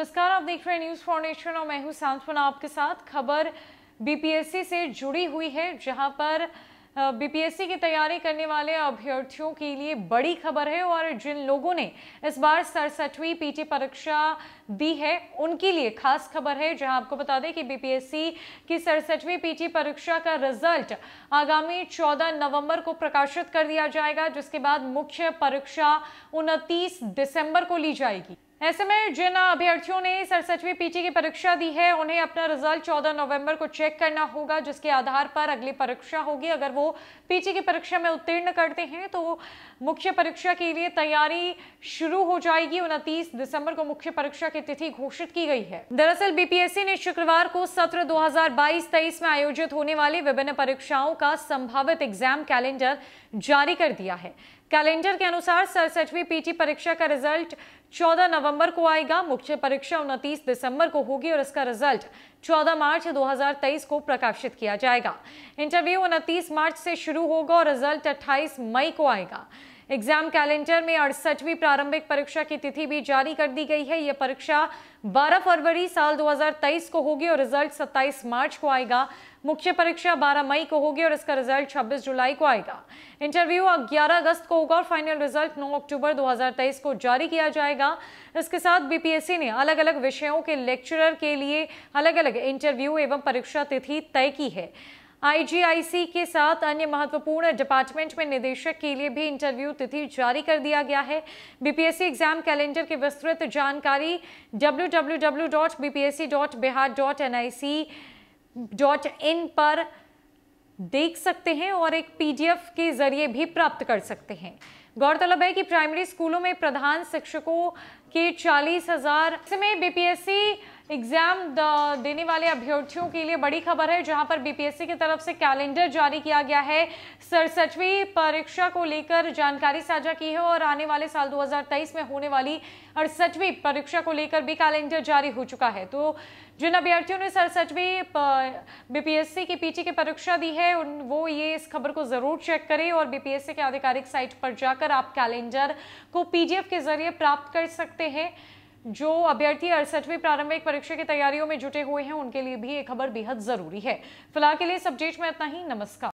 नमस्कार आप देख रहे हैं न्यूज फाउंडेशन और मैं हूं सांत्वना आपके साथ खबर बीपीएससी से जुड़ी हुई है जहां पर बीपीएससी की तैयारी करने वाले अभ्यर्थियों के लिए बड़ी खबर है और जिन लोगों ने इस बार सड़सठवीं पीटी परीक्षा दी है उनके लिए खास खबर है जहां आपको बता दें कि बीपीएससी की सड़सठवीं पीटी परीक्षा का रिजल्ट आगामी 14 नवंबर को प्रकाशित कर दिया जाएगा जिसके बाद मुख्य परीक्षा 29 दिसंबर को ली जाएगी ऐसे में जिन अभ्यर्थियों ने सरसठवीं पीटी की परीक्षा दी है उन्हें अपना रिजल्ट 14 नवंबर को चेक करना होगा जिसके आधार पर अगली परीक्षा होगी अगर वो पीटी की परीक्षा में उत्तीर्ण करते हैं तो मुख्य परीक्षा के लिए तैयारी शुरू हो जाएगी उनतीस दिसंबर को मुख्य परीक्षा की तिथि घोषित की गई है दरअसल बीपीएससी ने शुक्रवार को सत्र दो हजार में आयोजित होने वाली विभिन्न परीक्षाओं का संभावित एग्जाम कैलेंडर जारी कर दिया है कैलेंडर के अनुसार सड़सठवीं पीटी परीक्षा का रिजल्ट 14 नवंबर को आएगा मुख्य परीक्षा 29 दिसंबर को होगी और इसका रिजल्ट 14 मार्च 2023 को प्रकाशित किया जाएगा इंटरव्यू 29 मार्च से शुरू होगा और रिजल्ट 28 मई को आएगा एग्जाम कैलेंडर में अड़सठवीं प्रारंभिक परीक्षा की तिथि भी जारी कर दी गई है यह परीक्षा 12 फरवरी साल 2023 को होगी और रिजल्ट 27 मार्च को आएगा मुख्य परीक्षा 12 मई को होगी और इसका रिजल्ट 26 जुलाई को आएगा इंटरव्यू 11 अगस्त को होगा और फाइनल रिजल्ट 9 अक्टूबर 2023 को जारी किया जाएगा इसके साथ बीपीएससी ने अलग अलग विषयों के लेक्चरर के लिए अलग अलग इंटरव्यू एवं परीक्षा तिथि तय की है आईजीआईसी के साथ अन्य महत्वपूर्ण डिपार्टमेंट में निदेशक के लिए भी इंटरव्यू तिथि जारी कर दिया गया है बीपीएससी एग्जाम कैलेंडर की विस्तृत जानकारी www.bpsc.bihar.nic.in पर देख सकते हैं और एक पीडीएफ के जरिए भी प्राप्त कर सकते हैं गौरतलब है कि प्राइमरी स्कूलों में प्रधान शिक्षकों के चालीस हजार में बीपीएससी एग्जाम देने वाले अभ्यर्थियों के लिए बड़ी खबर है जहां पर बीपीएससी की तरफ से कैलेंडर जारी किया गया है सड़सठवीं परीक्षा को लेकर जानकारी साझा की है और आने वाले साल 2023 में होने वाली अड़सठवीं परीक्षा को लेकर भी कैलेंडर जारी हो चुका है तो जिन अभ्यर्थियों ने सड़सठवीं बीपीएससी की पीटी की परीक्षा दी है उन वो ये इस खबर को जरूर चेक करें और बीपीएससी के आधिकारिक साइट पर जाकर आप कैलेंडर को पीडीएफ के जरिए प्राप्त कर सकते हैं जो अभ्यर्थी अड़सठवीं प्रारंभिक परीक्षा की तैयारियों में जुटे हुए हैं उनके लिए भी ये खबर बेहद जरूरी है फिलहाल के लिए सब्जेक्ट में इतना ही नमस्कार